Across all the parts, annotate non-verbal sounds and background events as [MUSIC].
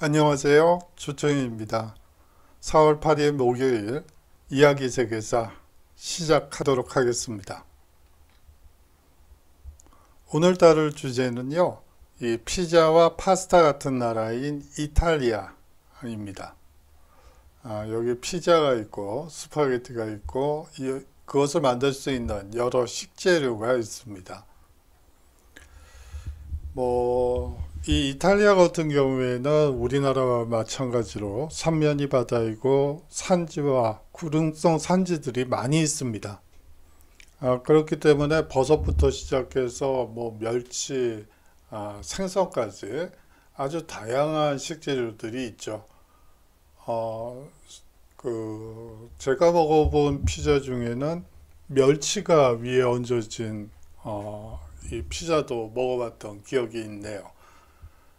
안녕하세요. 주청입니다. 4월 8일 목요일 이야기 세계사 시작하도록 하겠습니다. 오늘 다룰 주제는요. 이 피자와 파스타 같은 나라인 이탈리아입니다. 아, 여기 피자가 있고 스파게티가 있고 이, 그것을 만들 수 있는 여러 식재료가 있습니다. 뭐이 이탈리아 같은 경우에는 우리나라와 마찬가지로 삼면이 바다이고 산지와 구릉성 산지들이 많이 있습니다. 아, 그렇기 때문에 버섯부터 시작해서 뭐 멸치, 아, 생선까지 아주 다양한 식재료들이 있죠. 어, 그 제가 먹어본 피자 중에는 멸치가 위에 얹어진 어, 이 피자도 먹어봤던 기억이 있네요.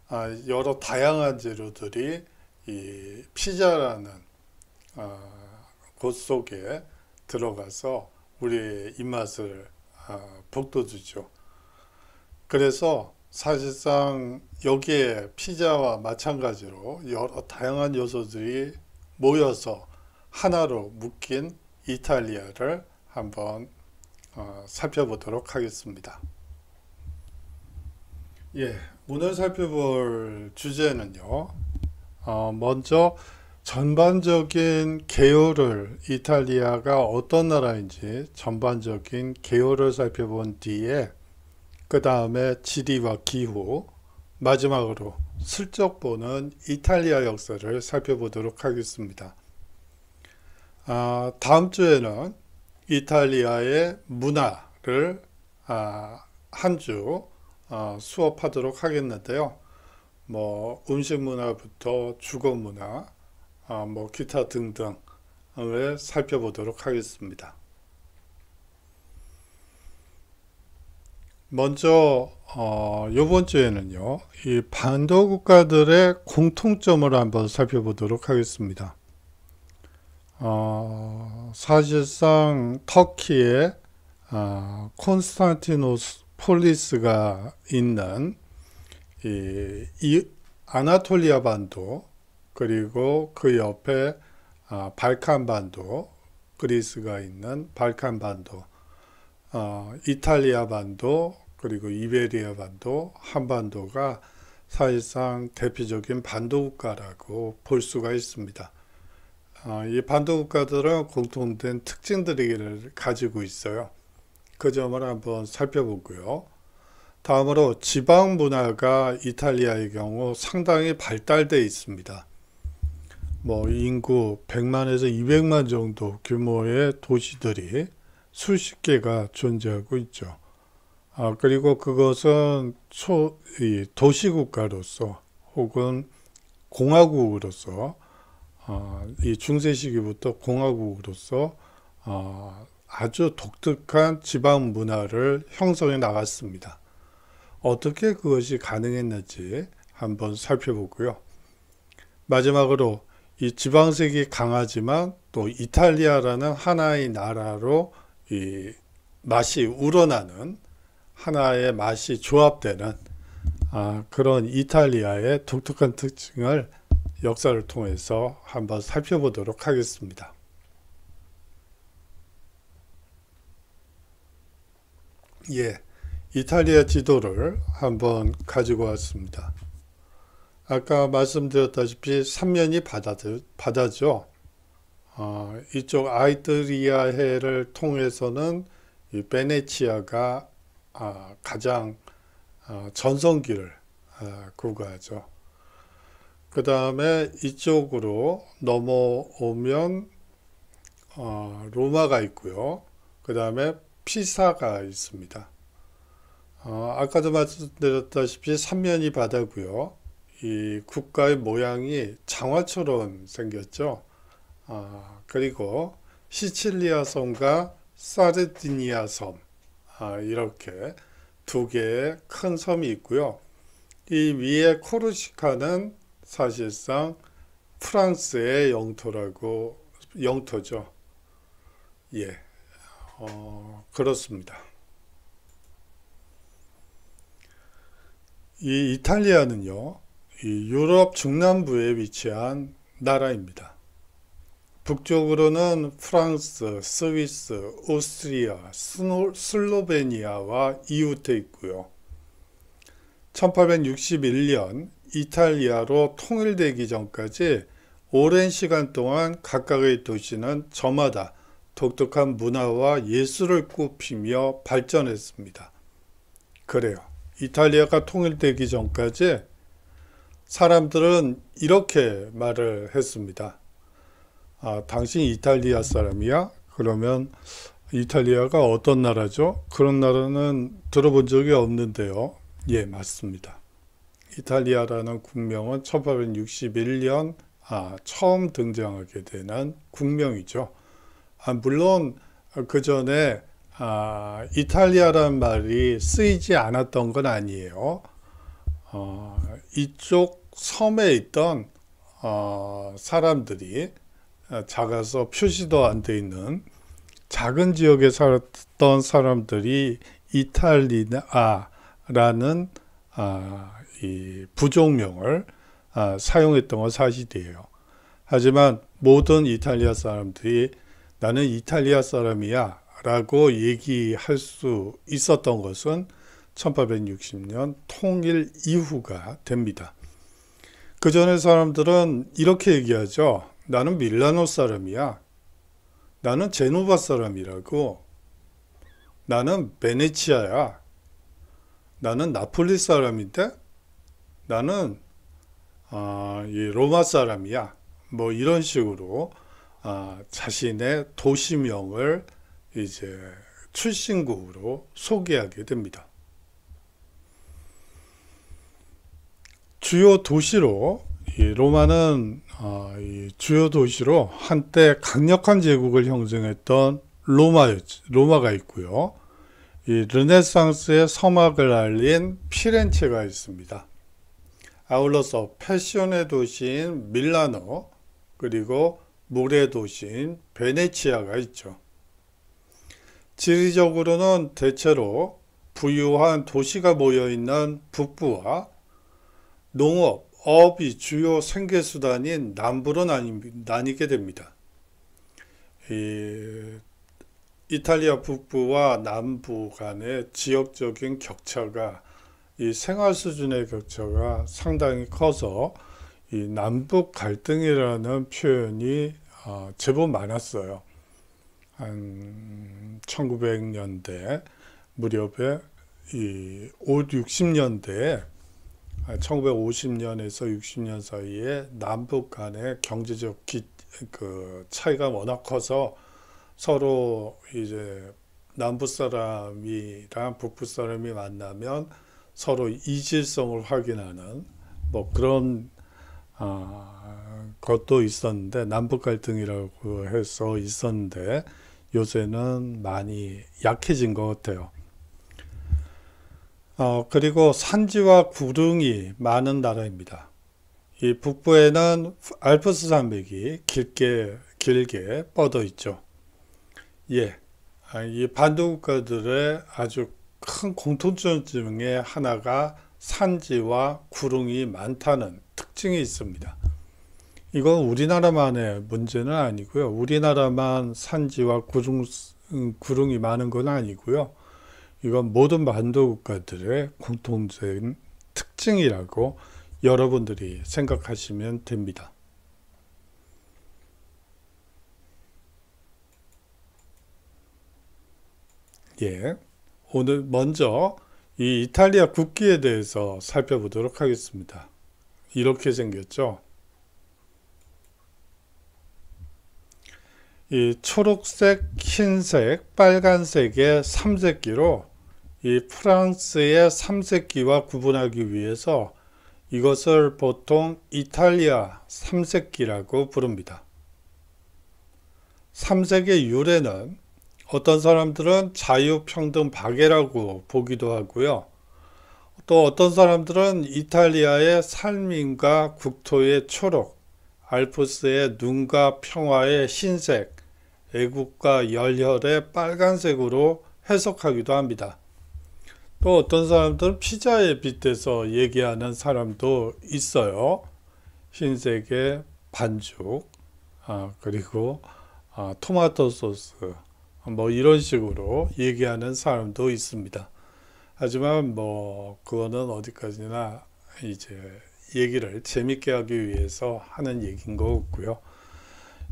아, 여러 다양한 재료들이 이 피자라는 아, 곳 속에 들어가서 우리의 입맛을 아, 북돋우죠. 그래서 사실상 여기에 피자와 마찬가지로 여러 다양한 요소들이 모여서 하나로 묶인 이탈리아를 한번 어, 살펴보도록 하겠습니다. 예, 오늘 살펴볼 주제는요. 어, 먼저 전반적인 개요를 이탈리아가 어떤 나라인지 전반적인 개요를 살펴본 뒤에 그 다음에 지리와 기후 마지막으로 슬쩍 보는 이탈리아 역사를 살펴보도록 하겠습니다. 아, 다음 주에는 이탈리아의 문화를 아, 한주 어, 수업하도록 하겠는데요. 뭐 음식 문화부터 주거 문화, 어, 뭐 기타 등등을 살펴보도록 하겠습니다. 먼저 어, 이번 주에는요. 이 반도 국가들의 공통점을 한번 살펴보도록 하겠습니다. 어, 사실상 터키의 어, 콘스탄티노스 폴리스가 있는 이, 이 아나톨리아 반도 그리고 그 옆에 아, 발칸 반도 그리스가 있는 발칸 반도 어, 이탈리아 반도 그리고 이베리아 반도 한반도가 사실상 대표적인 반도국가라고 볼 수가 있습니다. 어, 이 반도국가들은 공통된 특징들을 가지고 있어요. 그 점을 한번 살펴보고요. 다음으로 지방 문화가 이탈리아의 경우 상당히 발달되어 있습니다. 뭐 인구 100만에서 200만 정도 규모의 도시들이 수십 개가 존재하고 있죠. 아, 그리고 그것은 초, 도시국가로서 혹은 공화국으로서 어, 이 중세 시기부터 공화국으로서 어, 아주 독특한 지방 문화를 형성해 나갔습니다. 어떻게 그것이 가능했는지 한번 살펴보고요. 마지막으로 이 지방색이 강하지만 또 이탈리아라는 하나의 나라로 이 맛이 우러나는 하나의 맛이 조합되는 아, 그런 이탈리아의 독특한 특징을 역사를 통해서 한번 살펴보도록 하겠습니다. 예, 이탈리아 지도를 한번 가지고 왔습니다. 아까 말씀드렸다시피 3면이 바다들, 바다죠. 어, 이쪽 아이트리아해를 통해서는 베네치아가 아, 가장 아, 전성기를 아, 구가하죠. 그 다음에 이쪽으로 넘어오면 어, 로마가 있고요. 그 다음에 피사가 있습니다. 어, 아까도 말씀드렸다시피 삼면이 바다고요. 이 국가의 모양이 장화처럼 생겼죠. 아, 그리고 시칠리아 섬과 사르디니아 섬 아, 이렇게 두 개의 큰 섬이 있고요. 이 위에 코르시카는 사실상 프랑스의 영토라고 영토죠. 예. 어, 그렇습니다. 이 이탈리아는요, 이 유럽 중남부에 위치한 나라입니다. 북쪽으로는 프랑스, 스위스, 오스트리아, 스노, 슬로베니아와 이웃해 있고요. 1861년 이탈리아로 통일되기 전까지 오랜 시간 동안 각각의 도시는 저마다 독특한 문화와 예술을 꼽피며 발전했습니다. 그래요. 이탈리아가 통일되기 전까지 사람들은 이렇게 말을 했습니다. 아, 당신 이탈리아 사람이야? 그러면 이탈리아가 어떤 나라죠? 그런 나라는 들어본 적이 없는데요. 예, 맞습니다. 이탈리아라는 국명은 1861년 아, 처음 등장하게 되는 국명이죠. 아, 물론 그 전에 아, 이탈리아란 말이 쓰이지 않았던 건 아니에요. 어, 이쪽 섬에 있던 어, 사람들이 아, 작아서 표시도 안 돼 있는 작은 지역에 살았던 사람들이 이탈리아라는 아, 이 부족명을 아, 사용했던 건 사실이에요. 하지만 모든 이탈리아 사람들이 나는 이탈리아 사람이야 라고 얘기할 수 있었던 것은 1860년 통일 이후가 됩니다. 그전에 사람들은 이렇게 얘기하죠. 나는 밀라노 사람이야. 나는 제노바 사람이라고. 나는 베네치아야. 나는 나폴리 사람인데 나는 아, 로마 사람이야. 뭐 이런 식으로 아, 자신의 도시명을 이제 출신국으로 소개하게 됩니다. 주요 도시로 로마는 어, 주요 도시로 한때 강력한 제국을 형성했던 로마 로마가 있고요. 이 르네상스의 서막을 알린 피렌체가 있습니다. 아울러서 패션의 도시인 밀라노 그리고 모래 도시인 베네치아가 있죠. 지리적으로는 대체로 부유한 도시가 모여있는 북부와 농업, 업이 주요 생계수단인 남부로 나뉘, 게 됩니다. 이, 이탈리아 북부와 남부 간의 지역적인 격차가 이 생활 수준의 격차가 상당히 커서 이 남북 갈등이라는 표현이 어, 제법 많았어요. 한 1900년대 무렵에 이 5, 60년대에 1950년에서 60년 사이에 남북 간의 경제적 기, 그 차이가 워낙 커서 서로 이제 남부 사람이랑 북부 사람이 만나면 서로 이질성을 확인하는 뭐 그런 아, 것도 있었는데 남북 갈등이라고 해서 있었는데 요새는 많이 약해진 것 같아요. 어, 그리고 산지와 구릉이 많은 나라입니다. 이 북부에는 알프스 산맥이 길게 길게 뻗어 있죠. 예, 아, 이 반도국가들의 아주 큰 공통점의 하나가 산지와 구릉이 많다는 특징이 있습니다. 이건 우리나라만의 문제는 아니고요. 우리나라만 산지와 구릉, 음, 구릉이 많은 건 아니고요. 이건 모든 반도 국가들의 공통적인 특징이라고 여러분들이 생각하시면 됩니다. 예. 오늘 먼저 이 이탈리아 국기에 대해서 살펴보도록 하겠습니다. 이렇게 생겼죠. 이 초록색, 흰색, 빨간색의 삼색기로 이 프랑스의 삼색기와 구분하기 위해서 이것을 보통 이탈리아 삼색기라고 부릅니다. 삼색의 유래는 어떤 사람들은 자유평등 박애라고 보기도 하고요. 또 어떤 사람들은 이탈리아의 삶인과 국토의 초록, 알프스의 눈과 평화의 흰색, 애국과 열혈의 빨간색으로 해석하기도 합니다. 또 어떤 사람들은 피자에 빗대서 얘기하는 사람도 있어요. 흰색의 반죽, 아, 그리고 아, 토마토 소스, 뭐 이런 식으로 얘기하는 사람도 있습니다. 하지만 뭐 그거는 어디까지나 이제 얘기를 재밌게 하기 위해서 하는 얘기인 것 같고요.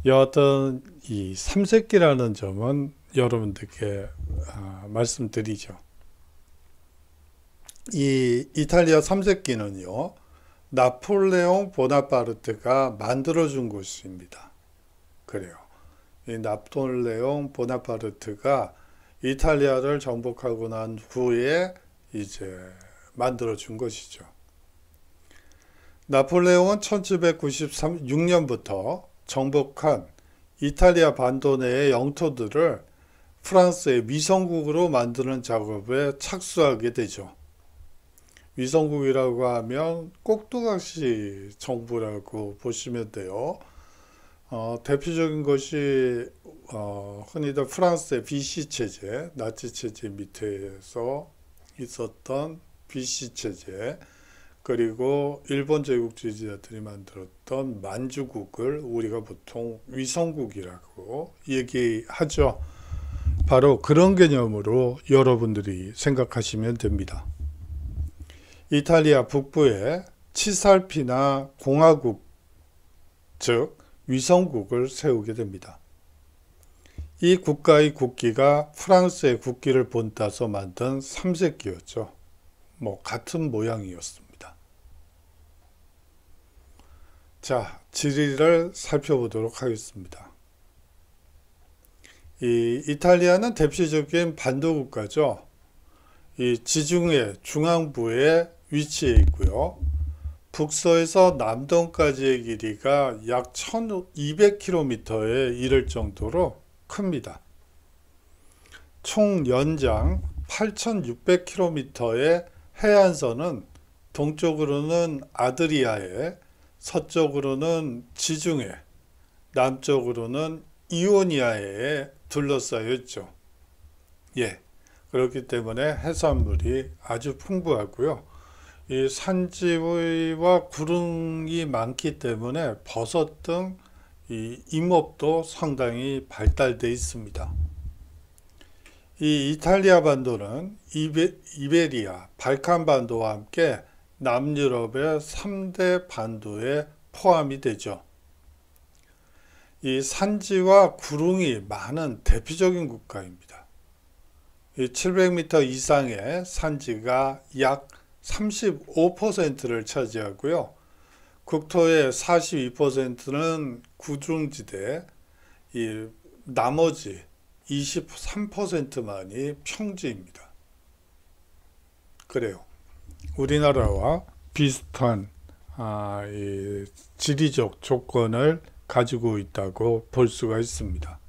여하튼 이 삼색기라는 점은 여러분들께 아, 말씀드리죠. 이 이탈리아 삼색기는요. 나폴레옹 보나파르트가 만들어준 곳입니다. 그래요. 이 나폴레옹 보나파르트가 이탈리아를 정복하고 난 후에 이제 만들어준 것이죠. 나폴레옹은 1796년부터 정복한 이탈리아 반도 내의 영토들을 프랑스의 위성국으로 만드는 작업에 착수하게 되죠. 위성국이라고 하면 꼭두각시 정부라고 보시면 돼요. 어, 대표적인 것이 어, 흔히들 프랑스의 BC 체제, 나치 체제 밑에서 있었던 BC 체제, 그리고 일본 제국주의자들이 만들었던 만주국을 우리가 보통 위성국이라고 얘기하죠. 바로 그런 개념으로 여러분들이 생각하시면 됩니다. 이탈리아 북부에 치살피나 공화국 즉 위성국을 세우게 됩니다. 이 국가의 국기가 프랑스의 국기를 본따서 만든 삼색기였죠. 뭐 같은 모양이었습니다. 자, 지리를 살펴보도록 하겠습니다. 이 이탈리아는 대표적인 반도 국가죠. 이 지중해 중앙부에 위치해 있고요. 북서에서 남동까지의 길이가 약 1200km에 이를 정도로 큽니다. 총 연장 8,600km의 해안선은 동쪽으로는 아드리아해, 서쪽으로는 지중해, 남쪽으로는 이오니아에 둘러싸여 있죠. 예, 그렇기 때문에 해산물이 아주 풍부하고요. 이 산지와 구릉이 많기 때문에 버섯 등이 임업도 상당히 발달되어 있습니다. 이 이탈리아 반도는 이베, 리아 발칸 반도와 함께 남유럽의 3대 반도에 포함이 되죠. 이 산지와 구릉이 많은 대표적인 국가입니다. 700m 이상의 산지가 약 35%를 차지하고요. 국토의 42%는 구중지대, 이 나머지 23%만이 평지입니다. 그래요. 우리나라와 비슷한 아, 지리적 조건을 가지고 있다고 볼 수가 있습니다.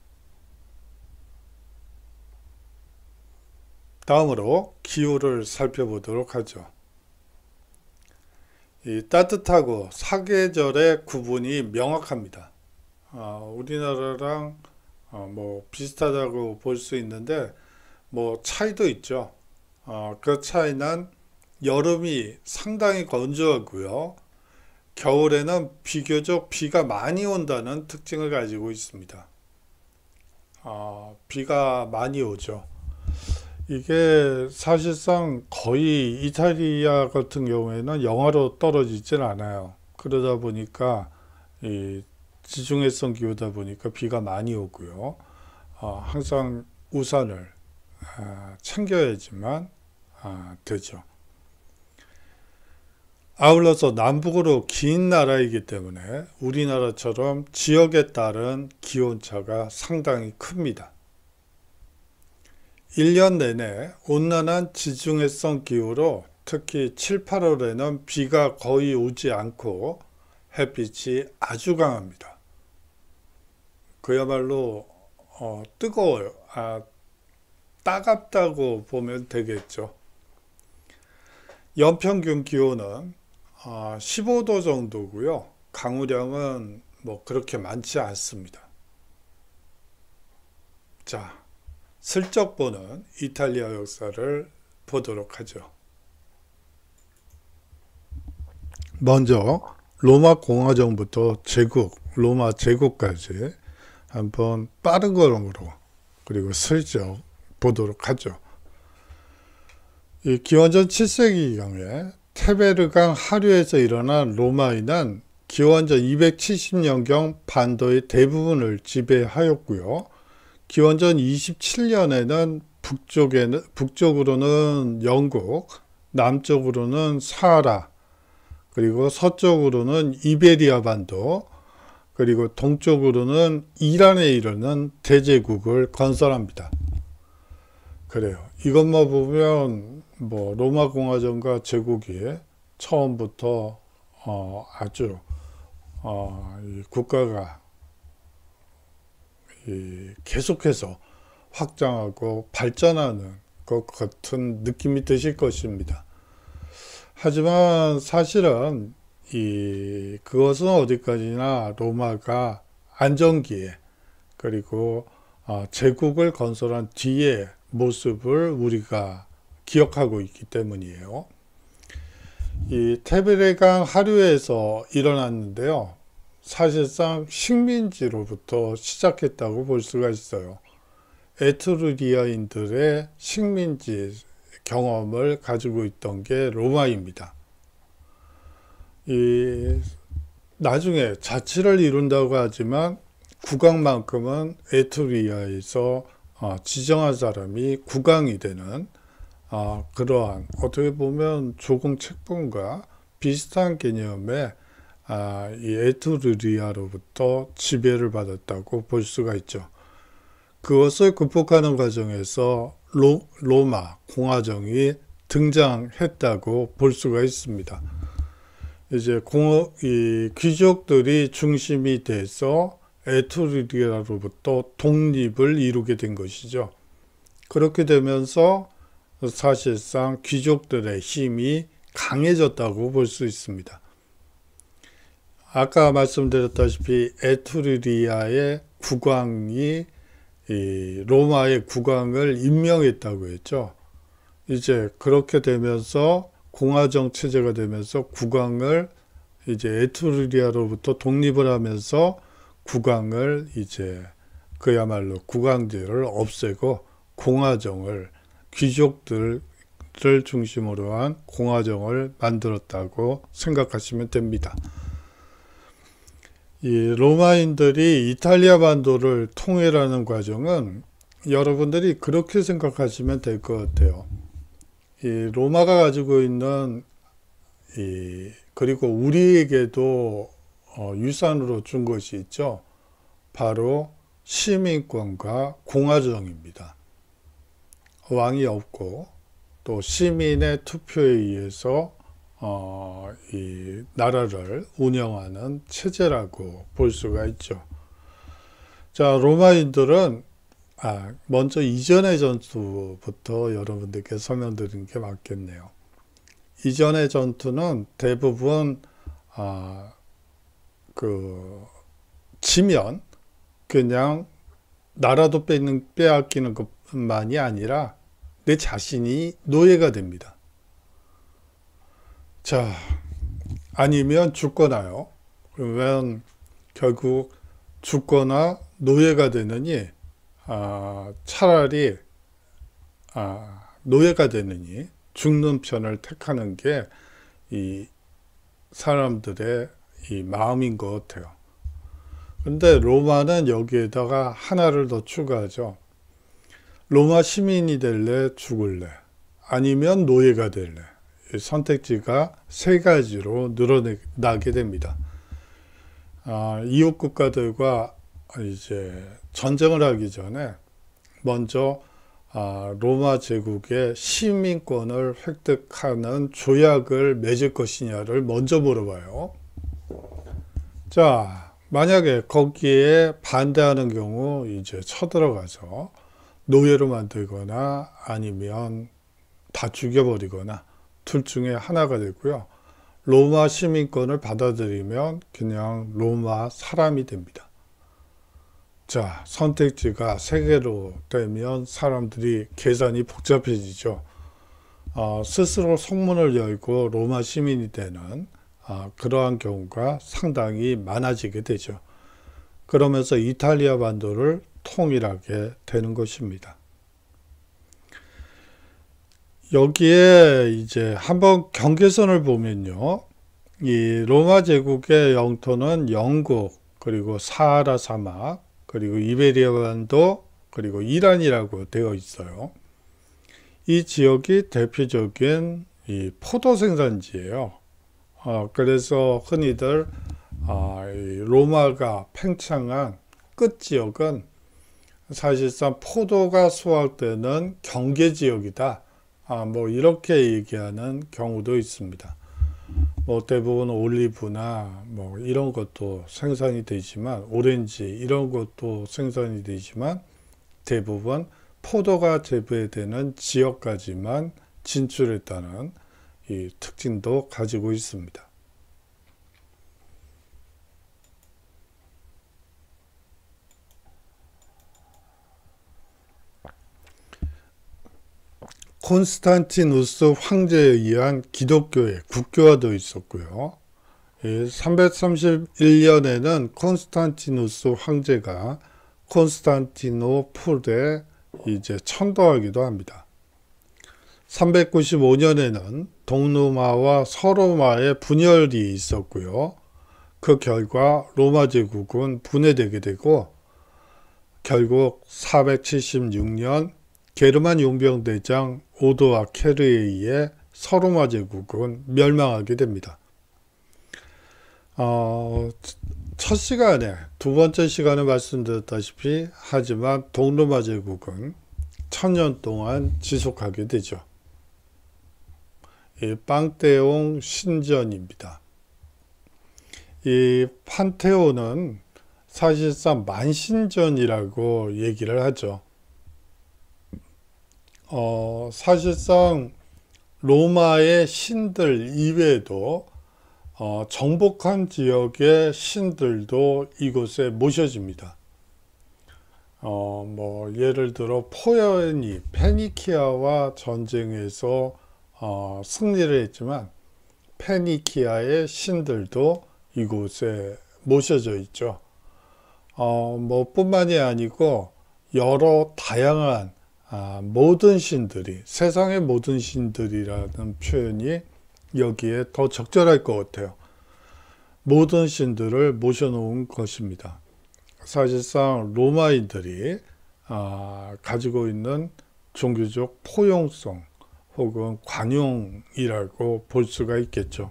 다음으로 기후를 살펴보도록 하죠. 따뜻하고 사계절의 구분이 명확합니다. 어, 우리나라랑 어, 뭐 비슷하다고 볼 수 있는데 뭐 차이도 있죠. 어, 그 차이는 여름이 상당히 건조하고요. 겨울에는 비교적 비가 많이 온다는 특징을 가지고 있습니다. 아, 비가 많이 오죠. 이게 사실상 거의 이탈리아 같은 경우에는 영하로 떨어지진 않아요. 그러다 보니까 이 지중해성 기후다 보니까 비가 많이 오고요. 어, 항상 우산을 아, 챙겨야지만 아, 되죠. 아울러서 남북으로 긴 나라이기 때문에 우리나라처럼 지역에 따른 기온차가 상당히 큽니다. 1년 내내 온난한 지중해성 기후로 특히 7, 8월에는 비가 거의 오지 않고 햇빛이 아주 강합니다. 그야말로 어, 뜨거워요. 아, 따갑다고 보면 되겠죠. 연평균 기온은 어, 15도 정도고요. 강우량은 뭐 그렇게 많지 않습니다. 자, 슬쩍 보는 이탈리아 역사를 보도록 하죠. 먼저 로마 공화정부터 제국, 로마 제국까지 한번 빠른 걸음으로 그리고 슬쩍 보도록 하죠. 이 기원전 7세기경에 테베르강 하류에서 일어난 로마인은 기원전 270년경 반도의 대부분을 지배하였고요. 기원전 27년에는 북쪽에는 북쪽으로는 영국, 남쪽으로는 사하라, 그리고 서쪽으로는 이베리아 반도, 그리고 동쪽으로는 이란에 이르는 대제국을 건설합니다. 그래요. 이것만 보면 뭐 로마 공화정과 제국이 처음부터 어 아주 어 국가가 계속해서 확장하고 발전하는 것 같은 느낌이 드실 것입니다. 하지만 사실은 이 그것은 어디까지나 로마가 안정기에 그리고 어, 제국을 건설한 뒤의 모습을 우리가 기억하고 있기 때문이에요. 이 테베레강 하류에서 일어났는데요. 사실상 식민지로부터 시작했다고 볼 수가 있어요. 에트루리아인들의 식민지 경험을 가지고 있던 게 로마입니다. 이 나중에 자치를 이룬다고 하지만 국왕만큼은 에트리아에서 어, 지정한 사람이 국왕이 되는 어, 그러한 어떻게 보면 조공 책봉과 비슷한 개념의 아, 이 에투르리아로부터 지배를 받았다고 볼 수가 있죠. 그것을 극복하는 과정에서 로, 로마 공화정이 등장했다고 볼 수가 있습니다. 이제 공, 이 귀족들이 중심이 돼서 에투르리아로부터 독립을 이루게 된 것이죠. 그렇게 되면서 사실상 귀족들의 힘이 강해졌다고 볼 수 있습니다. 아까 말씀드렸다시피 에투르리아의 국왕이 로마의 국왕을 임명했다고 했죠. 이제 그렇게 되면서 공화정 체제가 되면서 국왕을 이제 에투르리아로부터 독립을 하면서 국왕을 이제 그야말로 국왕제를 없애고 공화정을 귀족들을 중심으로 한 공화정을 만들었다고 생각하시면 됩니다. 이 로마인들이 이탈리아 반도를 통일하는 과정은 여러분들이 그렇게 생각하시면 될 것 같아요. 이 로마가 가지고 있는 이 그리고 우리에게도 어 유산으로 준 것이 있죠. 바로 시민권과 공화정입니다. 왕이 없고 또 시민의 투표에 의해서 어, 이 나라를 운영하는 체제라고 볼 수가 있죠. 자, 로마인들은 아, 먼저 이전의 전투부터 여러분들께 설명드린 게 맞겠네요. 이전의 전투는 대부분 아, 그 지면 그냥 나라도 빼는 빼앗기는 것만이 아니라 내 자신이 노예가 됩니다. 자, 아니면 죽거나요. 그러면 결국 죽거나 노예가 되느니 아, 차라리 아, 노예가 되느니 죽는 편을 택하는 게 이 사람들의 이 마음인 것 같아요. 근데 로마는 여기에다가 하나를 더 추가하죠. 로마 시민이 될래 죽을래 아니면 노예가 될래 그 선택지가 세 가지로 늘어나게 됩니다. 아, 이웃 국가들과 이제 전쟁을 하기 전에 먼저 아, 로마 제국의 시민권을 획득하는 조약을 맺을 것이냐를 먼저 물어봐요. 자, 만약에 거기에 반대하는 경우 이제 쳐들어가서 노예로 만들거나 아니면 다 죽여버리거나 둘 중에 하나가 되고요. 로마 시민권을 받아들이면 그냥 로마 사람이 됩니다. 자, 선택지가 세 개로 되면 사람들이 계산이 복잡해지죠. 어, 스스로 성문을 열고 로마 시민이 되는 어, 그러한 경우가 상당히 많아지게 되죠. 그러면서 이탈리아 반도를 통일하게 되는 것입니다. 여기에 이제 한번 경계선을 보면요. 이 로마 제국의 영토는 영국, 그리고 사하라 사막, 그리고 이베리아 반도, 그리고 이란이라고 되어 있어요. 이 지역이 대표적인 이 포도 생산지예요. 어, 그래서 흔히들 어, 로마가 팽창한 끝지역은 사실상 포도가 수확되는 경계지역이다 아, 뭐 이렇게 얘기하는 경우도 있습니다. 뭐 대부분 올리브나 뭐 이런 것도 생산이 되지만 오렌지 이런 것도 생산이 되지만 대부분 포도가 재배되는 지역까지만 진출했다는 이 특징도 가지고 있습니다. 콘스탄티누스 황제에 의한 기독교의 국교화도 있었고요. 331년에는 콘스탄티누스 황제가 콘스탄티노폴에 이제 천도하기도 합니다. 395년에는 동로마와 서로마의 분열이 있었고요. 그 결과 로마 제국은 분해되게 되고 결국 476년 게르만 용병대장 오도와 케르에 의해 서로마 제국은 멸망하게 됩니다. 어, 첫 시간에 두 번째 시간에 말씀드렸다시피 하지만 동로마 제국은 천 년 동안 지속하게 되죠. 이 빵떼옹 신전입니다. 이 판테온은 사실상 만신전이라고 얘기를 하죠. 어, 사실상 로마의 신들 이외에도 어, 정복한 지역의 신들도 이곳에 모셔집니다. 어, 뭐 예를 들어 포연이 페니키아와 전쟁에서 어, 승리를 했지만 페니키아의 신들도 이곳에 모셔져 있죠. 어, 뭐 뿐만이 아니고 여러 다양한 아, 모든 신들이 세상의 모든 신들이라는 표현이 여기에 더 적절할 것 같아요. 모든 신들을 모셔놓은 것입니다. 사실상 로마인들이 아, 가지고 있는 종교적 포용성 혹은 관용이라고 볼 수가 있겠죠.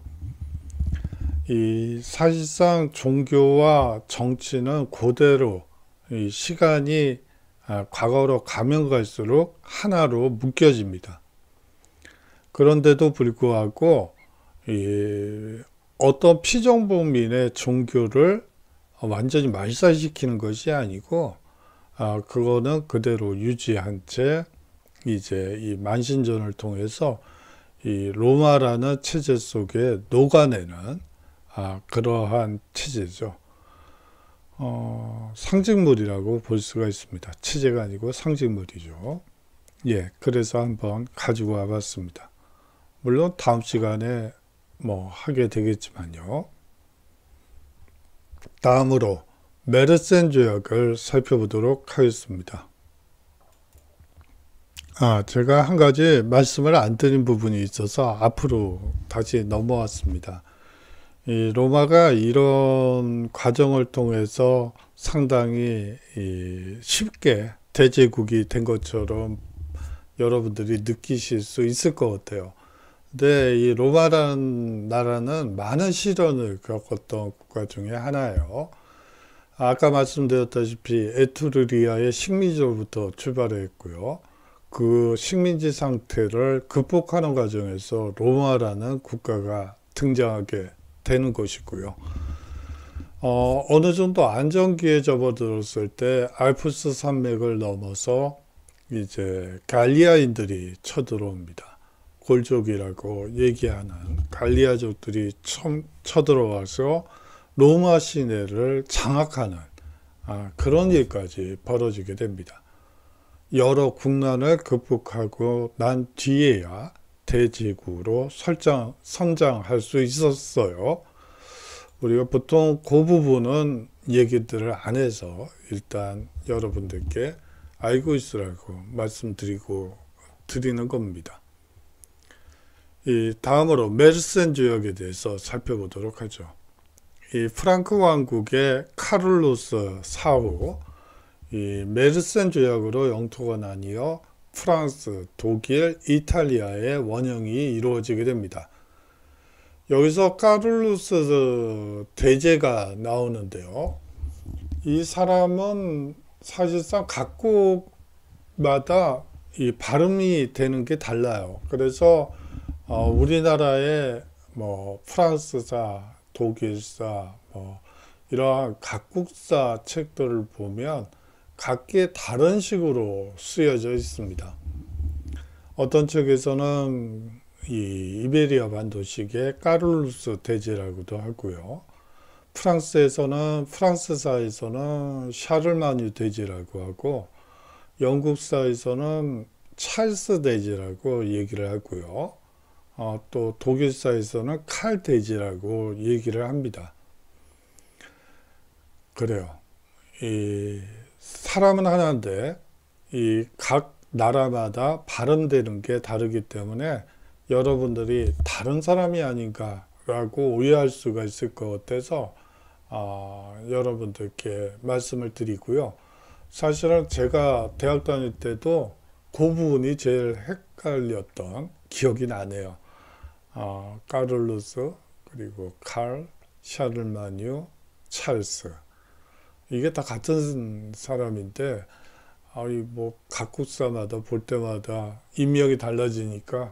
이 사실상 종교와 정치는 고대로 시간이 아, 과거로 가면 갈수록 하나로 묶여집니다. 그런데도 불구하고 어떤 피정부민의 종교를 완전히 말살시키는 것이 아니고 아, 그거는 그대로 유지한 채 이제 이 만신전을 통해서 이 로마라는 체제 속에 녹아내는 아, 그러한 체제죠. 어, 상징물이라고 볼 수가 있습니다. 치재가 아니고 상징물이죠. 예, 그래서 한번 가지고 와봤습니다. 물론 다음 시간에 뭐 하게 되겠지만요. 다음으로 메르센 조약을 살펴보도록 하겠습니다. 아, 제가 한 가지 말씀을 안 드린 부분이 있어서 앞으로 다시 넘어왔습니다. 이 로마가 이런 과정을 통해서 상당히 쉽게 대제국이 된 것처럼 여러분들이 느끼실 수 있을 것 같아요. 근데 이 로마라는 나라는 많은 시련을 겪었던 국가 중에 하나예요. 아까 말씀드렸다시피 에투르리아의 식민지로부터 출발했고요. 그 식민지 상태를 극복하는 과정에서 로마라는 국가가 등장하게 되는 것이고요. 어, 어느 정도 안정기에 접어들었을 때 알프스 산맥을 넘어서 이제 갈리아인들이 쳐들어옵니다. 골족이라고 얘기하는 갈리아족들이 쳐들어와서 로마 시내를 장악하는 아, 그런 일까지 벌어지게 됩니다. 여러 국난을 극복하고 난 뒤에야 대지구로 설정, 선정할 수 있었어요. 우리가 보통 그 부분은 얘기들을 안 해서 일단 여러분들께 알고 있으라고 말씀드리고 드리는 겁니다. 이 다음으로 메르센 조약에 대해서 살펴보도록 하죠. 이 프랑크 왕국의 카를로스 사후 이 메르센 조약으로 영토가 나뉘어 프랑스, 독일, 이탈리아의 원형이 이루어지게 됩니다. 여기서 카를루스 대제가 나오는데요. 이 사람은 사실상 각국마다 이 발음이 되는 게 달라요. 그래서 어, 우리나라의 뭐 프랑스사, 독일사, 뭐 이러한 각국사 책들을 보면 각기 다른 식으로 쓰여져 있습니다. 어떤 측에서는 이 이베리아 반도식의 까를루스 대제라고도 하고요. 프랑스에서는 프랑스사에서는 샤를마뉴 대제라고 하고 영국사에서는 찰스 대제라고 얘기를 하고요. 어, 또 독일사에서는 칼 대제라고 얘기를 합니다. 그래요. 이 사람은 하나인데 이 각 나라마다 발음되는 게 다르기 때문에 여러분들이 다른 사람이 아닌가라고 오해할 수가 있을 것 같아서 어, 여러분들께 말씀을 드리고요. 사실은 제가 대학 다닐 때도 그 부분이 제일 헷갈렸던 기억이 나네요. 어, 아, 까를루스 그리고 칼, 샤를마뉴, 찰스 이게 다 같은 사람인데 아이 뭐 각국사마다 볼 때마다 인명이 달라지니까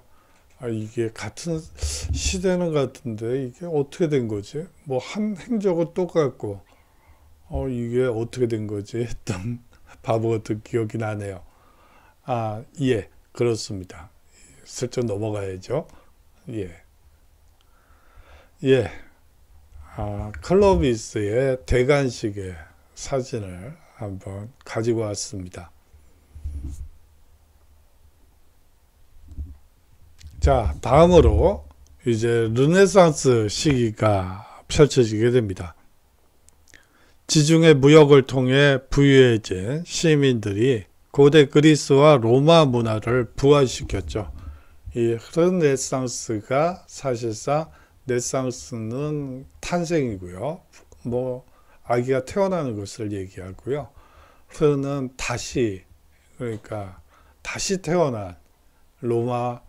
아 이게 같은 시대는 같은데 이게 어떻게 된 거지? 뭐 한 행적은 똑같고 어 이게 어떻게 된 거지? 했던 [LAUGHS] 바보 같은 기억이 나네요. 아예 그렇습니다. 슬쩍 넘어가야죠. 예. 예. 아, 클로비스의 대간식에 사진을 한번 가지고 왔습니다. 자, 다음으로 이제 르네상스 시기가 펼쳐지게 됩니다. 지중해 무역을 통해 부유해진 시민들이 고대 그리스와 로마 문화를 부활시켰죠. 이 르네상스가 사실상 네상스는 탄생이고요. 뭐 아기가 태어나는 것을 얘기하고요. 흐는 다시 그러니까 다시 태어난 로마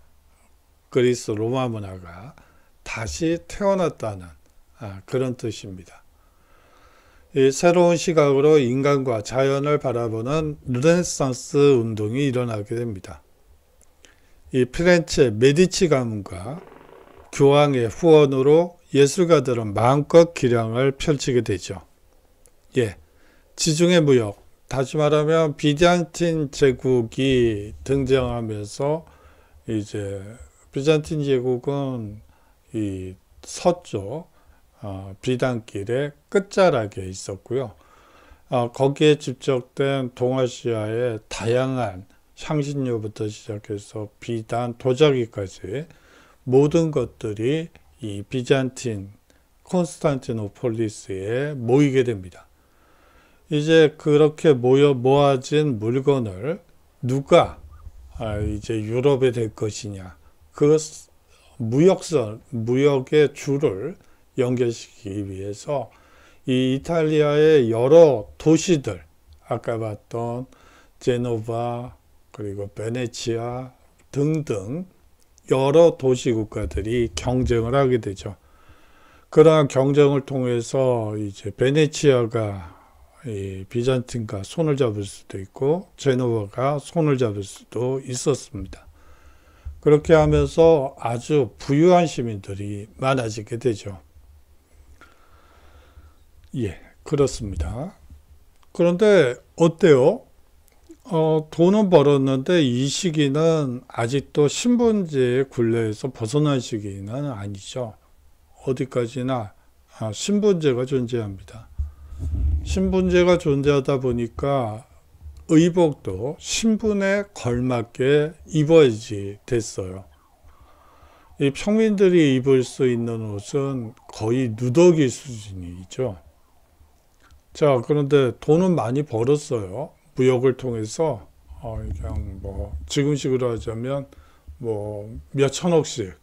그리스 로마 문화가 다시 태어났다는 아, 그런 뜻입니다. 새로운 시각으로 인간과 자연을 바라보는 르네상스 운동이 일어나게 됩니다. 이 프렌치 메디치 가문과 교황의 후원으로 예술가들은 마음껏 기량을 펼치게 되죠. 예. 지중해 무역. 다시 말하면 비잔틴 제국이 등장하면서 이제 비잔틴 제국은 이 서쪽 어, 비단길의 끝자락에 있었고요. 어, 거기에 집적된 동아시아의 다양한 향신료부터 시작해서 비단, 도자기까지 모든 것들이 이 비잔틴 콘스탄티노폴리스에 모이게 됩니다. 이제 그렇게 모여 모아진 물건을 누가 아, 이제 유럽에 될 것이냐. 그 무역선, 무역의 줄을 연결시키기 위해서 이 이탈리아의 여러 도시들, 아까 봤던 제노바, 그리고 베네치아 등등 여러 도시 국가들이 경쟁을 하게 되죠. 그러한 경쟁을 통해서 이제 베네치아가 비잔틴과 손을 잡을 수도 있고 제노바가 손을 잡을 수도 있었습니다. 그렇게 하면서 아주 부유한 시민들이 많아지게 되죠. 예, 그렇습니다. 그런데 어때요? 어, 돈은 벌었는데 이 시기는 아직도 신분제 굴레에서 벗어난 시기는 아니죠. 어디까지나 아, 신분제가 존재합니다. 신분제가 존재하다 보니까 의복도 신분에 걸맞게 입어야지 됐어요. 이 평민들이 입을 수 있는 옷은 거의 누더기 수준이죠. 자, 그런데 돈은 많이 벌었어요. 무역을 통해서 어, 그냥 뭐 지금식으로 하자면 뭐 몇천억씩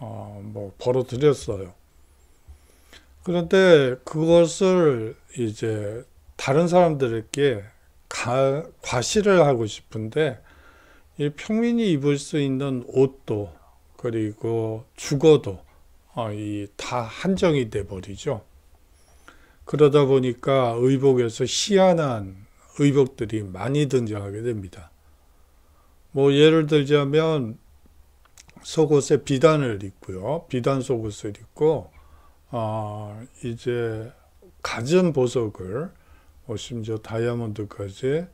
어, 뭐 벌어들였어요. 그런데 그것을 이제 다른 사람들에게 가, 과시를 하고 싶은데 이 평민이 입을 수 있는 옷도 그리고 죽어도 어, 이다 한정이 돼 버리죠. 그러다 보니까 의복에서 희한한 의복들이 많이 등장하게 됩니다. 뭐 예를 들자면 속옷에 비단을 입고요. 비단 속옷을 입고 어, 이제 가전 보석을 뭐 심지어 다이아몬드까지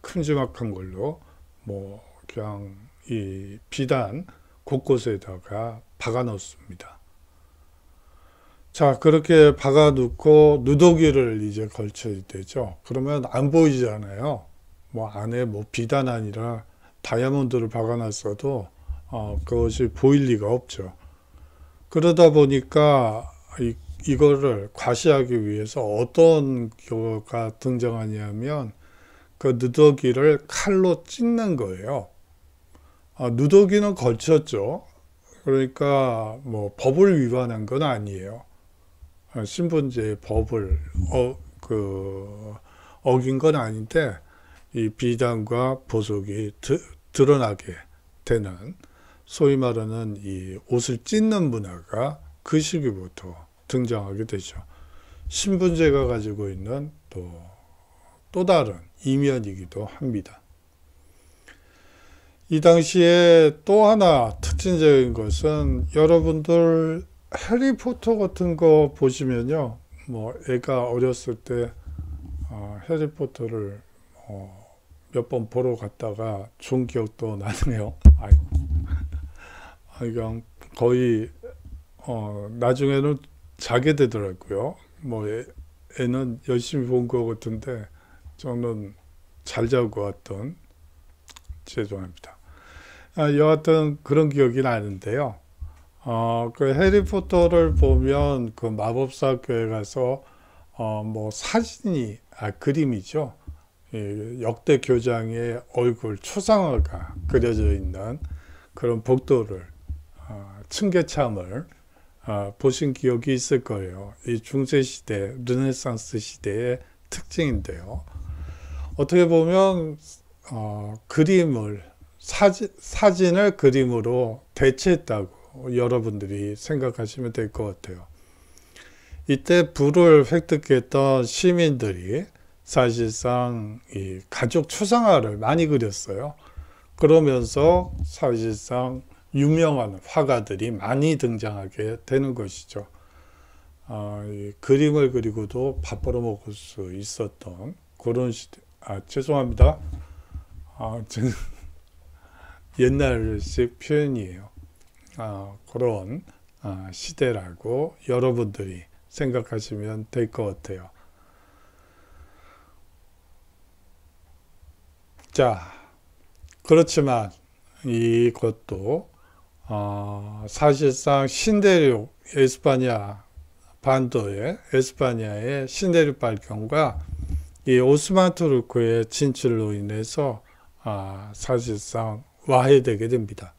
큰지막한 아, 걸로 뭐 그냥 이 비단 곳곳에다가 박아 놓습니다자 그렇게 박아 놓고 누더기를 이제 걸쳐야 되죠. 그러면 안 보이잖아요. 뭐 안에 뭐 비단 아니라 다이아몬드를 박아 놨어도 어, 그것이 보일 리가 없죠. 그러다 보니까 이, 이거를 과시하기 위해서 어떤 교가 등장하냐면 그 누더기를 칼로 찢는 거예요. 아, 누더기는 걸쳤죠. 그러니까 뭐 법을 위반한 건 아니에요. 아, 신분제 법을 어, 그 어긴 건 아닌데 이 비단과 보석이 드, 드러나게 되는 소위 말하는 이 옷을 찢는 문화가 그 시기부터 등장하게 되죠. 신분제가 가지고 있는 또, 또 다른 이면이기도 합니다. 이 당시에 또 하나 특징적인 것은 여러분들 해리포터 같은 거 보시면요. 뭐 애가 어렸을 때 어, 해리포터를 어, 몇번 보러 갔다가 좋은 기억도 나네요. [LAUGHS] 아이고. 그 거의 어, 나중에는 자게 되더라고요. 뭐 애, 는 열심히 본 것 같은데 저는 잘 자고 왔던 죄송합니다. 아, 여하튼 그런 기억이 나는데요. 어, 그 해리포터를 보면 그 마법사 교회 가서 어, 뭐 사진이 아 그림이죠. 역대 교장의 얼굴 초상화가 그려져 있는 그런 복도를 어, 층계참을 아, 보신 기억이 있을 거예요. 이 중세 시대, 르네상스 시대의 특징인데요. 어떻게 보면 어, 그림을 사진, 사진을 그림으로 대체했다고 여러분들이 생각하시면 될 것 같아요. 이때 부를 획득했던 시민들이 사실상 이 가족 추상화를 많이 그렸어요. 그러면서 사실상 유명한 화가들이 많이 등장하게 되는 것이죠. 어, 그림을 그리고도 밥 벌어먹을 수 있었던 그런 시대. 아, 죄송합니다. 아, [LAUGHS] 옛날식 표현이에요. 아, 그런 아, 시대라고 여러분들이 생각하시면 될 것 같아요. 자, 그렇지만 이것도 어, 사실상 신대륙 에스파냐 반도의 에스파냐의 신대륙 발견과 이 오스만 투르크의 진출로 인해서 아, 사실상 와해되게 됩니다.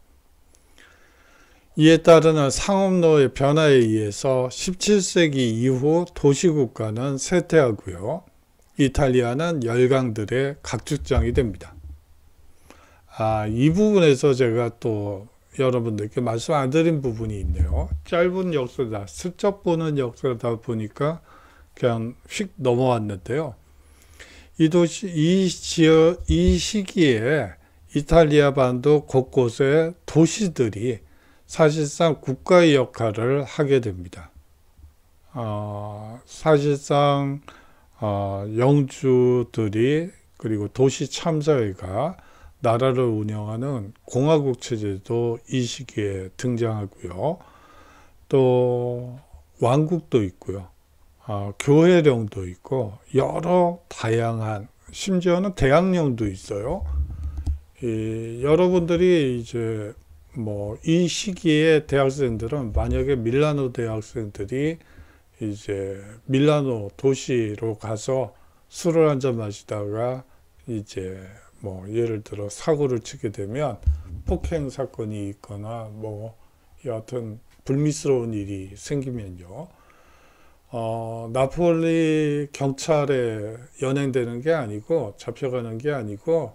이에 따르는 상업로의 변화에 의해서 17세기 이후 도시국가는 쇠퇴하고요. 이탈리아는 열강들의 각축장이 됩니다. 아, 이 부분에서 제가 또 여러분들께 말씀 안 드린 부분이 있네요. 짧은 역사다. 스쳐 보는 역사다 보니까 그냥 휙 넘어왔는데요. 이 도시, 이 지역, 이 시기에 이탈리아 반도 곳곳에 도시들이 사실상 국가의 역할을 하게 됩니다. 어, 사실상 어, 영주들이 그리고 도시 참사회가 나라를 운영하는 공화국 체제도 이 시기에 등장하고요. 또 왕국도 있고요. 아, 교회령도 있고 여러 다양한 심지어는 대학령도 있어요. 이, 여러분들이 이제 뭐 이 시기에 대학생들은 만약에 밀라노 대학생들이 이제 밀라노 도시로 가서 술을 한잔 마시다가 이제 뭐 예를 들어 사고를 치게 되면 폭행 사건이 있거나 뭐 여하튼 불미스러운 일이 생기면요. 어, 나폴리 경찰에 연행되는 게 아니고 잡혀가는 게 아니고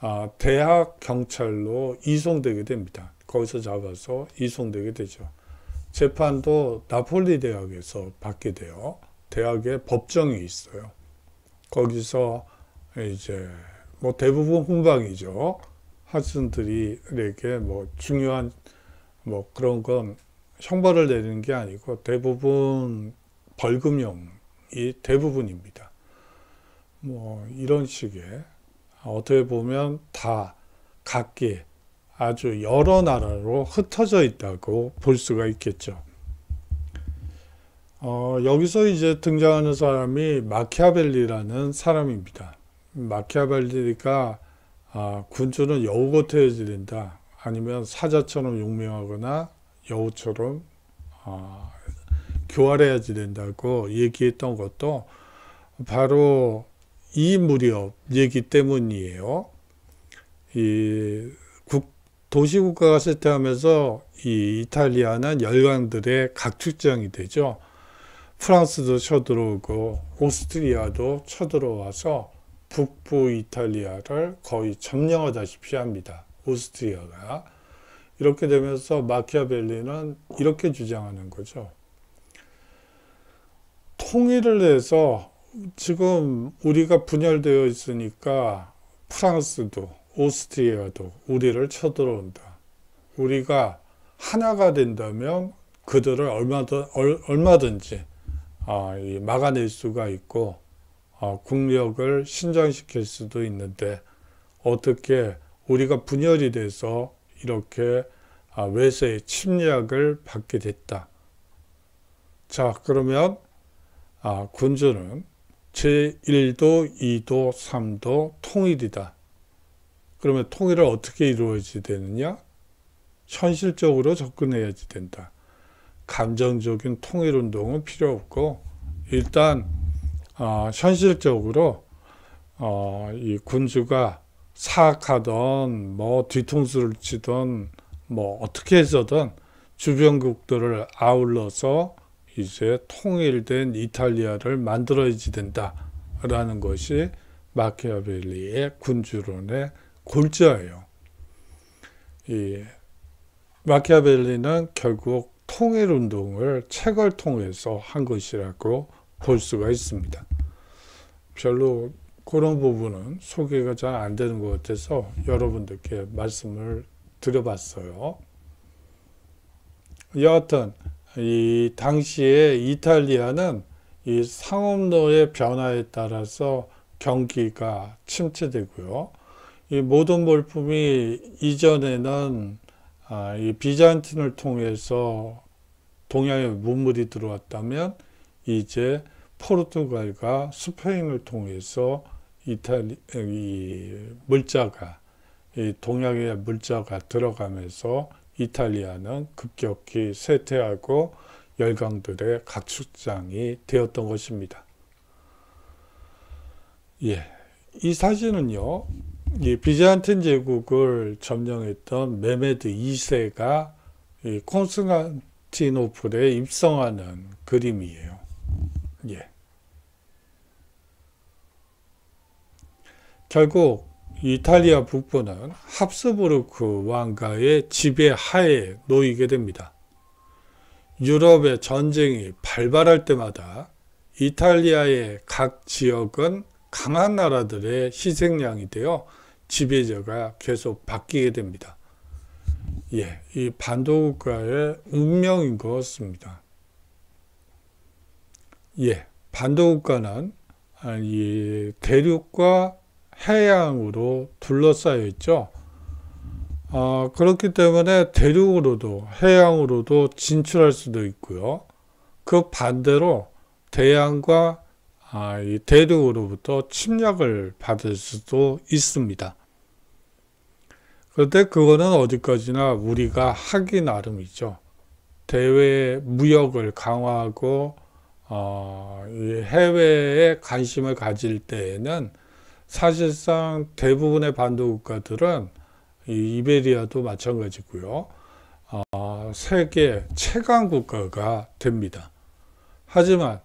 아, 대학 경찰로 이송되게 됩니다. 거기서 잡아서 이송되게 되죠. 재판도 나폴리 대학에서 받게 돼요. 대학에 법정이 있어요. 거기서 이제 뭐 대부분 훈방이죠. 학생들이에게 뭐 중요한 뭐 그런 건 형벌을 내리는 게 아니고 대부분 벌금형이 대부분입니다. 뭐 이런 식의 어떻게 보면 다 각기 아주 여러 나라로 흩어져 있다고 볼 수가 있겠죠. 어, 여기서 이제 등장하는 사람이 마키아벨리라는 사람입니다. 마키아벨리가 아, 군주는 여우같아 질린다. 아니면 사자처럼 용맹하거나 여우처럼 아, 교활해야 지된다고 얘기했던 것도 바로 이 무렵 얘기 때문이에요. 이 국, 도시국가가 쇠퇴하면서 이 이탈리아는 열강들의 각축장이 되죠. 프랑스도 쳐들어오고 오스트리아도 쳐들어와서 북부 이탈리아를 거의 점령하다시피 합니다. 오스트리아가. 이렇게 되면서 마키아벨리는 이렇게 주장하는 거죠. 통일을 해서 지금 우리가 분열되어 있으니까 프랑스도 오스트리아도 우리를 쳐들어온다. 우리가 하나가 된다면 그들을 얼마든, 얼마든지 아, 막아낼 수가 있고 어, 국력을 신장시킬 수도 있는데 어떻게 우리가 분열이 돼서 이렇게 아, 외세의 침략을 받게 됐다. 자 그러면 아, 군주는 제1도 2도 3도 통일이다. 그러면 통일을 어떻게 이루어야 되느냐? 현실적으로 접근해야지 된다. 감정적인 통일운동은 필요 없고 일단 어, 현실적으로 어, 이 군주가 사악하던 뭐 뒤통수를 치던 뭐 어떻게 해서든 주변국들을 아울러서 이제 통일된 이탈리아를 만들어야지 된다라는 것이 마키아벨리의 군주론의 골자예요. 이 마키아벨리는 결국 통일운동을 책을 통해서 한 것이라고 볼 수가 있습니다. 별로 그런 부분은 소개가 잘 안 되는 것 같아서 여러분들께 말씀을 드려봤어요. 여하튼 이 당시에 이탈리아는 이 상업로의 변화에 따라서 경기가 침체되고요. 이 모든 물품이 이전에는 아, 이 비잔틴을 통해서 동양의 문물이 들어왔다면 이제 포르투갈과 스페인을 통해서 이탈리 이 물자가 이 동양의 물자가 들어가면서 이탈리아는 급격히 쇠퇴하고 열강들의 각축장이 되었던 것입니다. 예. 이 사진은요, 이 비잔틴 제국을 점령했던 메메드 2세가 이 콘스탄티노플에 입성하는 그림이에요. 예. 결국 이탈리아 북부는 합스부르크 왕가의 지배 하에 놓이게 됩니다. 유럽의 전쟁이 발발할 때마다 이탈리아의 각 지역은 강한 나라들의 희생양이 되어 지배자가 계속 바뀌게 됩니다. 예, 이 반도국가의 운명인 것같습니다 예, 반도국가는 이 대륙과 해양으로 둘러싸여 있죠. 어, 그렇기 때문에 대륙으로도 해양으로도 진출할 수도 있고요. 그 반대로 대양과 아, 이 대륙으로부터 침략을 받을 수도 있습니다. 그런데 그거는 어디까지나 우리가 하기 나름이죠. 대외 무역을 강화하고 어, 해외에 관심을 가질 때에는 사실상 대부분의 반도 국가들은 이 이베리아도 마찬가지고요. 어, 세계 최강 국가가 됩니다. 하지만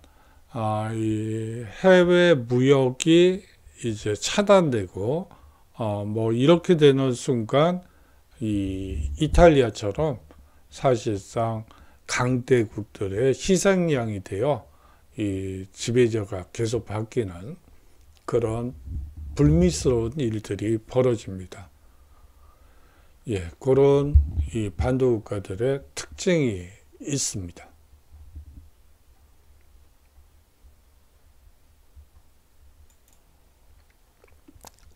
어, 이 해외 무역이 이제 차단되고 어, 뭐 이렇게 되는 순간 이 이탈리아처럼 사실상 강대국들의 희생양이 되어 이 지배자가 계속 바뀌는 그런 불미스러운 일들이 벌어집니다. 예, 그런 이 반도 국가들의 특징이 있습니다.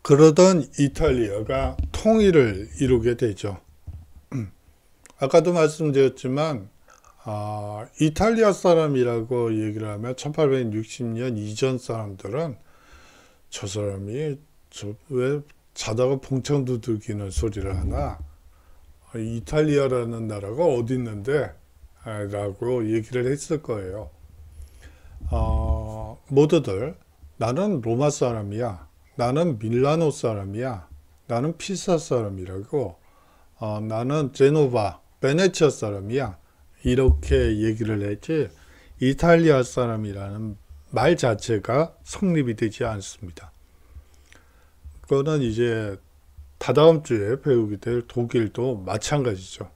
그러던 이탈리아가 통일을 이루게 되죠. [CLEARS THROAT] 아까도 말씀드렸지만 어, 이탈리아 사람이라고 얘기를 하면 1860년 이전 사람들은 저 사람이 저왜 자다가 봉창 두드기는 소리를 하나 음. 이탈리아라는 나라가 어디 있는데 아, 라고 얘기를 했을 거예요 어, 모두들 나는 로마 사람이야 나는 밀라노 사람이야 나는 피사 사람이라고 어, 나는 제노바 베네치아 사람이야 이렇게 얘기를 했지 이탈리아 사람이라는 말 자체가 성립이 되지 않습니다. 그거는 이제 다다음 주에 배우게 될 독일도 마찬가지죠.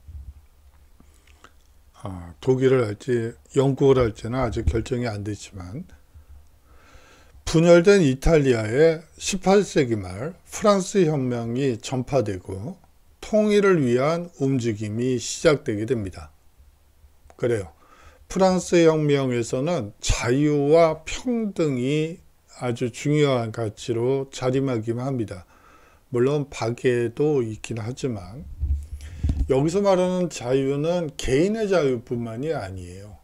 아, 독일을 할지 영국을 할지는 아직 결정이 안 됐지만 분열된 이탈리아에 18세기 말 프랑스 혁명이 전파되고 통일을 위한 움직임이 시작되게 됩니다. 그래요. 프랑스 혁명에서는 자유와 평등이 아주 중요한 가치로 자리매김합니다. 물론 박애도 있긴 하지만 여기서 말하는 자유는 개인의 자유뿐만이 아니에요.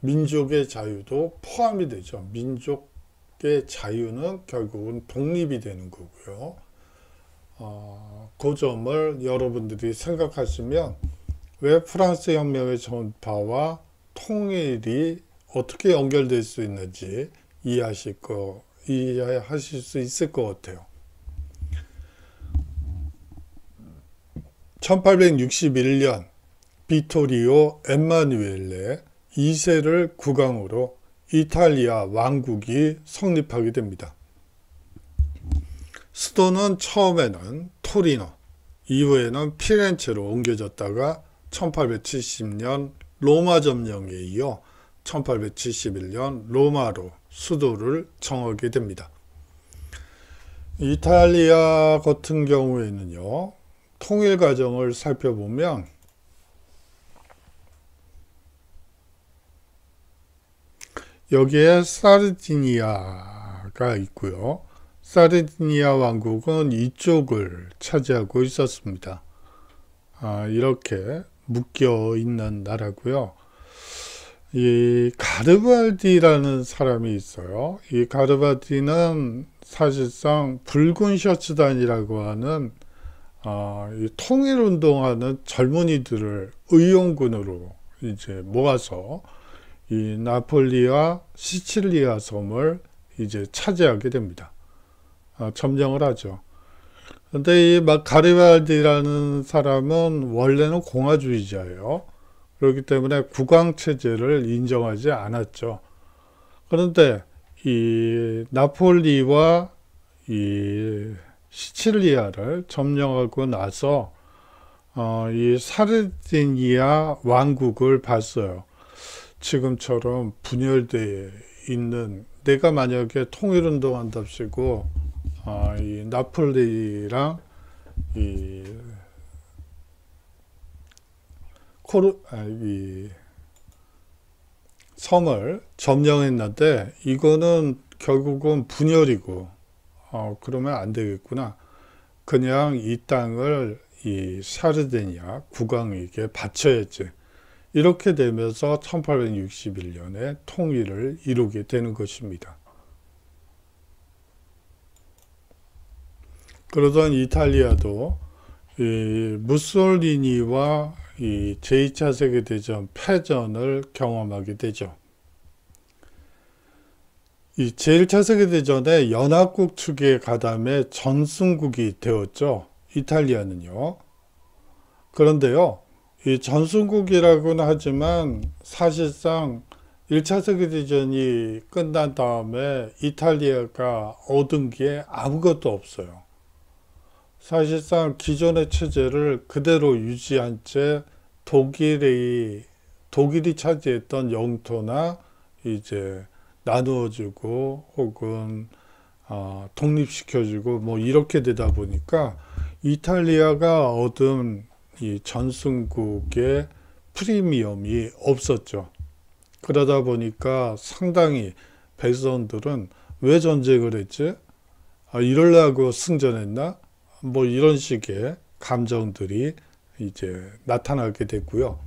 민족의 자유도 포함이 되죠. 민족의 자유는 결국은 독립이 되는 거고요. 어, 그 점을 여러분들이 생각하시면 왜 프랑스 혁명의 전파와 통일이 어떻게 연결될 수 있는지 이해하실 거 이해하실 수 있을 것 같아요. 1861년 비토리오 엠마누엘레 2세를 국왕으로 이탈리아 왕국이 성립하게 됩니다. 수도는 처음에는 토리노, 이후에는 피렌체로 옮겨졌다가 1870년 로마 점령에 이어 1871년 로마로 수도를 정하게 됩니다. 이탈리아 같은 경우에는요. 통일 과정을 살펴보면 여기에 사르디니아가 있고요. 사르디니아 왕국은 이쪽을 차지하고 있었습니다. 아, 이렇게 묶여 있는 나라고요. 이 가르발디라는 사람이 있어요. 이 가르발디는 사실상 붉은 셔츠단이라고 하는 어, 통일 운동하는 젊은이들을 의용군으로 이제 모아서 이 나폴리와 시칠리아 섬을 이제 차지하게 됩니다. 어, 점령을 하죠. 근데 이 마카리발디라는 사람은 원래는 공화주의자예요. 그렇기 때문에 국왕체제를 인정하지 않았죠. 그런데 이 나폴리와 이 시칠리아를 점령하고 나서 어, 이 사르디니아 왕국을 봤어요. 지금처럼 분열돼 있는 내가 만약에 통일운동한답시고 어, 이 나폴리랑 이 코르 아, 이 성을 점령했는데 이거는 결국은 분열이고 어, 그러면 안 되겠구나. 그냥 이 땅을 이 사르데니아 국왕에게 바쳐야지. 이렇게 되면서 1861년에 통일을 이루게 되는 것입니다. 그러던 이탈리아도 이 무솔리니와 이 제2차 세계대전 패전을 경험하게 되죠. 이 제1차 세계대전에 연합국 측의 가담에 전승국이 되었죠. 이탈리아는요. 그런데요. 이 전승국이라고는 하지만 사실상 1차 세계대전이 끝난 다음에 이탈리아가 얻은 게 아무것도 없어요. 사실상 기존의 체제를 그대로 유지한 채 독일이 독일이 차지했던 영토나 이제 나누어지고 혹은 어, 독립시켜주고 뭐 이렇게 되다 보니까 이탈리아가 얻은 이 전승국의 프리미엄이 없었죠. 그러다 보니까 상당히 백성들은 왜 전쟁을 했지? 아, 이럴라고 승전했나? 뭐 이런 식의 감정들이 이제 나타나게 됐고요.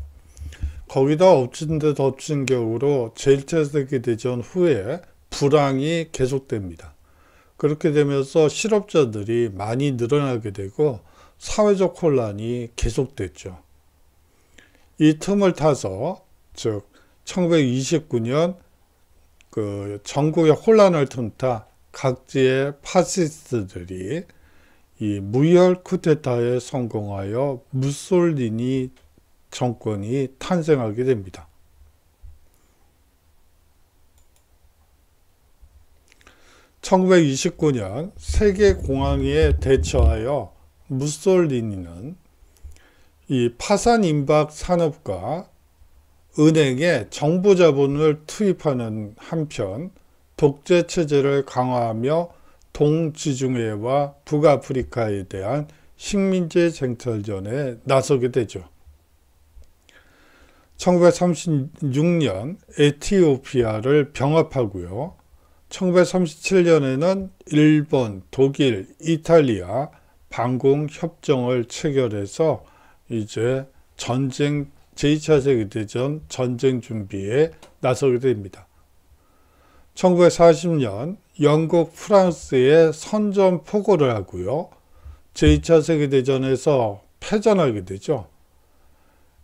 거기다 엎친 듯 엎친 격으로 제1차 세계대전 후에 불황이 계속됩니다. 그렇게 되면서 실업자들이 많이 늘어나게 되고 사회적 혼란이 계속됐죠. 이 틈을 타서 즉 1929년 그 전국의 혼란을 틈타 각지의 파시스트들이 이 무혈 쿠데타에 성공하여 무솔리니 정권이 탄생하게 됩니다. (1929년) 세계공황에 대처하여 무솔리니는 이 파산 임박 산업과 은행에 정부 자본을 투입하는 한편 독재 체제를 강화하며 동지중해와 북아프리카에 대한 식민지 쟁탈전에 나서게 되죠. 1936년 에티오피아를 병합하고요. 1937년에는 일본, 독일, 이탈리아 방공협정을 체결해서 이제 전쟁 제2차 세계대전 전쟁 준비에 나서게 됩니다. 1940년 영국 프랑스의 선전 포고를 하고요. 제2차 세계대전에서 패전하게 되죠.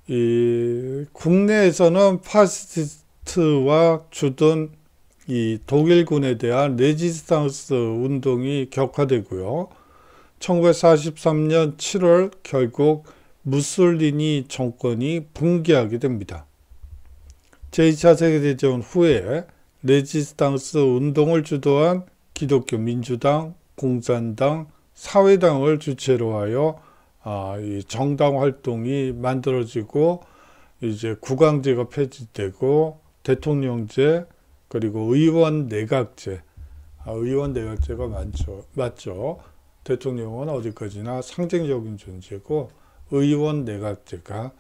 이 국내에서는 파시스트와 주둔 이 독일군에 대한 레지스탕스 운동이 격화되고요. 1943년 7월 결국 무솔리니 정권이 붕괴하게 됩니다. 제2차 세계대전 후에 레지스탕스 운동을 주도한 기독교 민주당, 공산당, 사회당을 주체로 하여 아, 정당 활동이 만들어지고 이제 국왕제가 폐지되고 대통령제 그리고 의원 내각제 아, 의원 내각제가 많죠 맞죠 대통령은 어디까지나 상징적인 존재고 의원 내각제가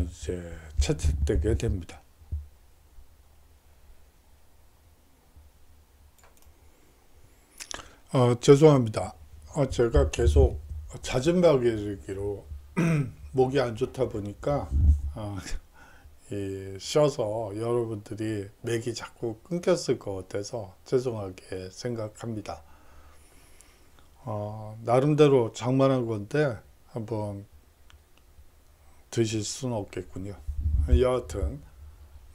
이제 채택되게 됩니다. 어, 죄송합니다. 어, 제가 계속 자진박이기로 [CLEARS THROAT] 목이 안 좋다 보니까 어, [LAUGHS] 이, 쉬어서 여러분들이 맥이 자꾸 끊겼을 것 같아서 죄송하게 생각합니다. 어, 나름대로 장만한 건데 한번 드실 수는 없겠군요. 여하튼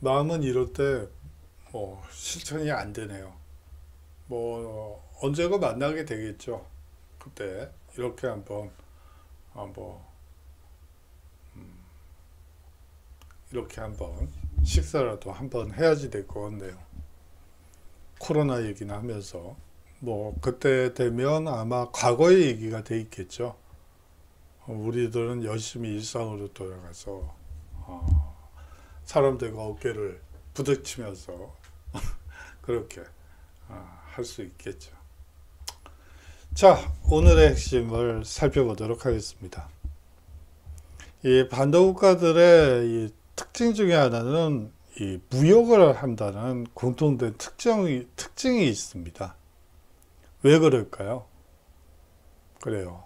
마음은 이럴 때뭐 실천이 안 되네요. 뭐 언제고 만나게 되겠죠. 그때 이렇게 한번 아, 뭐 이렇게 한번 식사라도 한번 해야지 될것 같네요. 코로나 얘기는 하면서 뭐 그때 되면 아마 과거의 얘기가 돼 있겠죠. 우리들은 열심히 일상으로 돌아가서 어, 사람들과 어깨를 부딪히면서 [LAUGHS] 그렇게 어, 할수 있겠죠. 자, 오늘의 핵심을 살펴보도록 하겠습니다. 이 반도 국가들의 이 특징 중에 하나는 이 무역을 한다는 공통된 특징이, 특징이 있습니다. 왜 그럴까요? 그래요.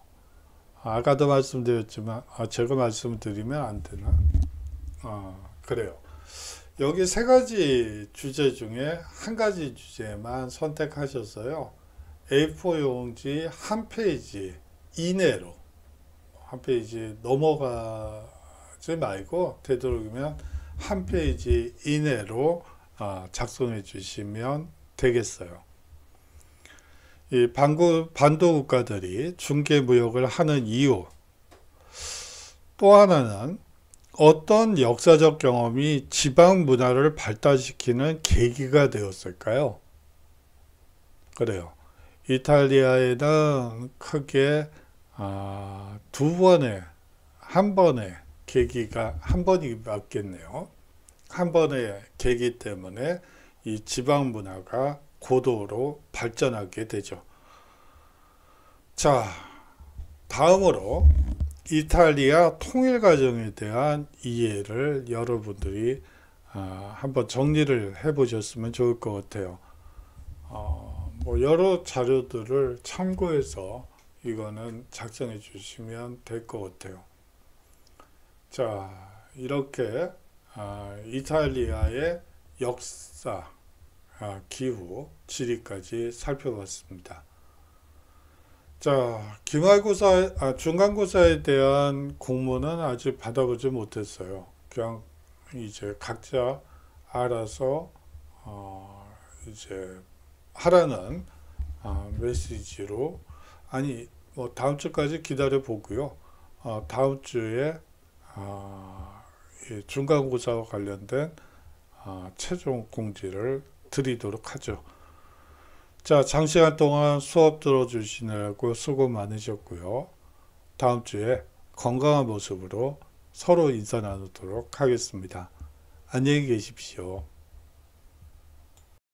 아까도 말씀드렸지만, 아, 제가 말씀드리면 안 되나? 아, 그래요. 여기 세 가지 주제 중에 한 가지 주제만 선택하셨어요. A4 용지 한 페이지 이내로 한 페이지 넘어가지 말고 되도록이면 한 페이지 이내로 아, 작성해 주시면 되겠어요. 이 반구, 반도 국가들이 중개 무역을 하는 이유 또 하나는 어떤 역사적 경험이 지방 문화를 발달시키는 계기가 되었을까요? 그래요. 이탈리아에는 크게 아, 두 번의 한 번의 계기가 한 번이 맞겠네요. 한 번의 계기 때문에 이 지방 문화가 고도로 발전하게 되죠. 자, 다음으로 이탈리아 통일 과정에 대한 이해를 여러분들이 아, 한번 정리를 해보셨으면 좋을 것 같아요. 어, 뭐 여러 자료들을 참고해서 이거는 작성해 주시면 될 것 같아요. 자, 이렇게 아, 이탈리아의 역사, 아, 기후, 지리까지 살펴봤습니다. 자, 기말고사, 아, 중간고사에 대한 공문은 아직 받아보지 못했어요. 그냥 이제 각자 알아서 어, 이제 하라는 어, 메시지로 아니 뭐 다음 주까지 기다려 보고요. 어, 다음 주에 아, 중간고사와 관련된 아, 최종 공지를 드리도록 하죠. 자, 장시간 동안 수업 들어주시느라고 수고 많으셨고요. 다음 주에 건강한 모습으로 서로 인사 나누도록 하겠습니다. 안녕히 계십시오.